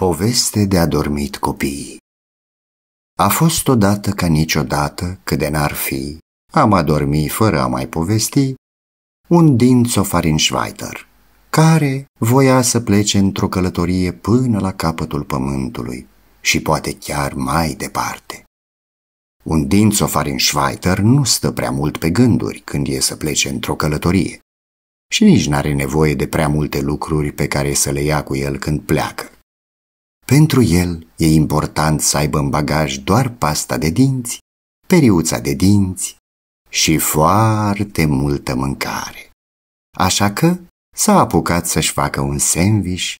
Poveste de adormit copiii A fost odată ca niciodată, cât de n-ar fi, am adormit fără a mai povesti, un dințofarinschweiter, care voia să plece într-o călătorie până la capătul pământului și poate chiar mai departe. Un dințofarinschweiter nu stă prea mult pe gânduri când e să plece într-o călătorie și nici n-are nevoie de prea multe lucruri pe care să le ia cu el când pleacă. Pentru el e important să aibă în bagaj doar pasta de dinți, periuța de dinți și foarte multă mâncare. Așa că s-a apucat să-și facă un sandwich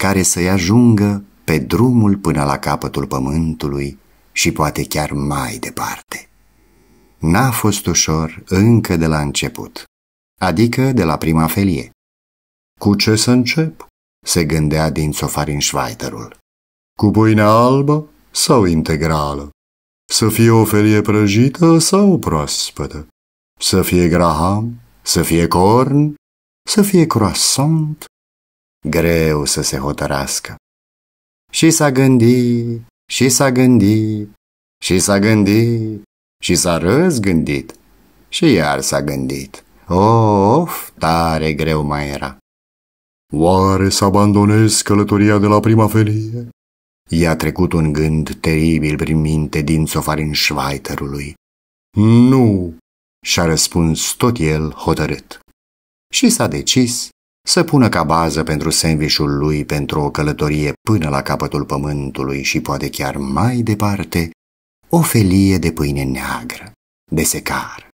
care să-i ajungă pe drumul până la capătul pământului și poate chiar mai departe. N-a fost ușor încă de la început, adică de la prima felie. Cu ce să încep? se gândea din schweiterul. Cu pâine albă sau integrală? Să fie o felie prăjită sau proaspătă? Să fie graham? Să fie corn? Să fie croissant? Greu să se hotărască. Și s-a gândit, și s-a gândit, și s-a gândit, și s-a răzgândit, și iar s-a gândit. Of, tare greu mai era! Oare să abandonez călătoria de la prima felie? i-a trecut un gând teribil prin minte din sofarin Schweiterului. Nu! și-a răspuns tot el hotărât. Și s-a decis să pună ca bază pentru sandvișul lui pentru o călătorie până la capătul pământului și poate chiar mai departe, o felie de pâine neagră, de secar,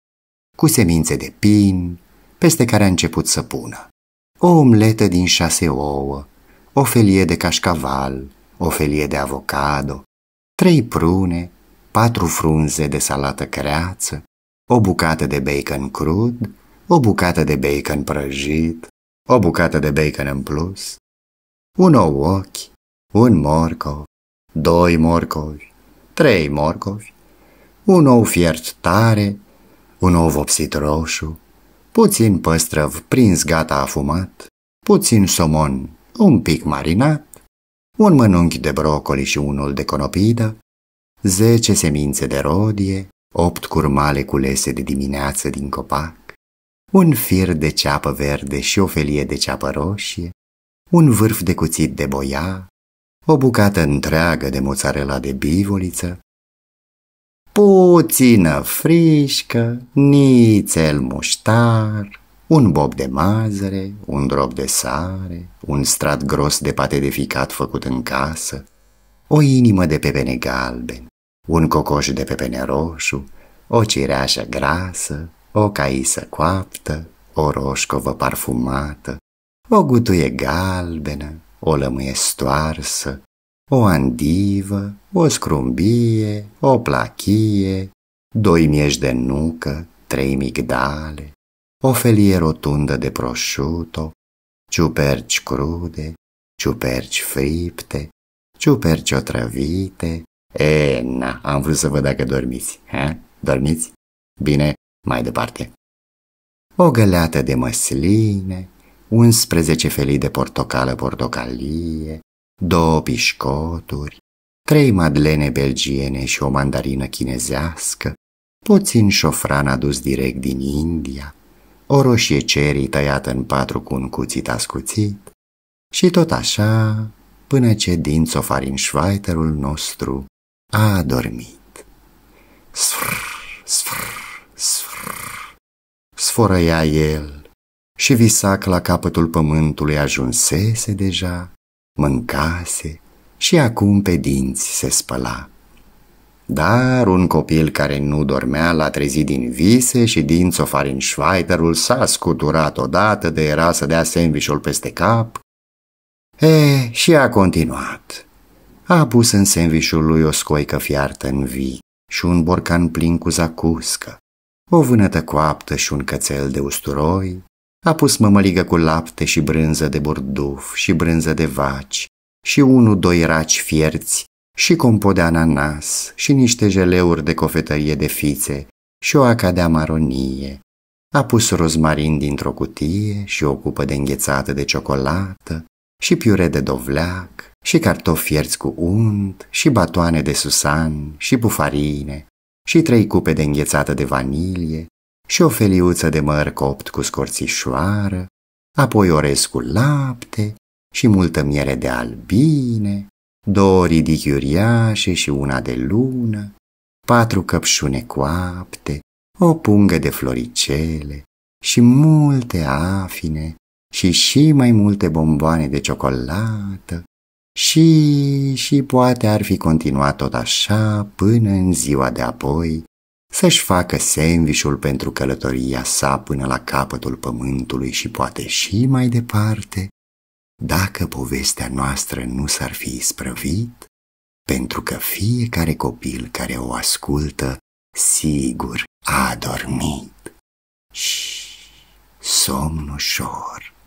cu semințe de pin, peste care a început să pună. O omletă din șase ouă, o felie de cașcaval, o felie de avocado, trei prune, patru frunze de salată creață, o bucată de bacon crud, o bucată de bacon prăjit, o bucată de bacon în plus, un ou ochi, un morcov, doi morcovi, trei morcovi, un ou fiert tare, un ou vopsit roșu, puțin păstrăv prins gata afumat, puțin somon un pic marinat, un mănunchi de brocoli și unul de conopidă, zece semințe de rodie, opt curmale culese de dimineață din copac, un fir de ceapă verde și o felie de ceapă roșie, un vârf de cuțit de boia, o bucată întreagă de mozzarella de bivoliță, puțină frișcă, nițel muștar, un bob de mazăre, un drop de sare, un strat gros de pate de ficat făcut în casă, o inimă de pepene galben, un cocoș de pepene roșu, o cireașă grasă, o caisă coaptă, o roșcovă parfumată, o gutuie galbenă, o lămâie stoarsă, o andivă, o scrumbie, o plachie, doi miești de nucă, trei migdale, o felie rotundă de prosciutto, ciuperci crude, ciuperci fripte, ciuperci otrăvite. E, na, am vrut să văd dacă dormiți. Ha? Dormiți? Bine, mai departe. O găleată de măsline, 11 felii de portocală portocalie, două pișcoturi, trei madlene belgiene și o mandarină chinezească, puțin șofran adus direct din India, o roșie cerii tăiată în patru cu un cuțit ascuțit și tot așa până ce din șvaiterul nostru a adormit. Sfr, sfr, sfr, sforăia el și visac la capătul pământului ajunsese deja, mâncase și acum pe dinți se spăla. Dar un copil care nu dormea l-a trezit din vise și din sofarin Schweiterul s-a scuturat odată de era să dea sandvișul peste cap. E, și a continuat. A pus în sandvișul lui o scoică fiartă în vii și un borcan plin cu zacuscă, o vânătă coaptă și un cățel de usturoi, a pus mămăligă cu lapte și brânză de burduf și brânză de vaci și unu doi raci fierți și compot de ananas și niște jeleuri de cofetărie de fițe și o acadea maronie. A pus rozmarin dintr-o cutie și o cupă de înghețată de ciocolată și piure de dovleac și cartofi fierți cu unt și batoane de susan și bufarine și trei cupe de înghețată de vanilie și o feliuță de măr copt cu scorțișoară, apoi orez cu lapte și multă miere de albine două ridichi uriașe și una de lună, patru căpșune coapte, o pungă de floricele și multe afine și și mai multe bomboane de ciocolată și, și poate ar fi continuat tot așa până în ziua de apoi să-și facă sandvișul pentru călătoria sa până la capătul pământului și poate și mai departe, dacă povestea noastră nu s-ar fi isprăvit, pentru că fiecare copil care o ascultă, sigur, a adormit. Și somn ușor.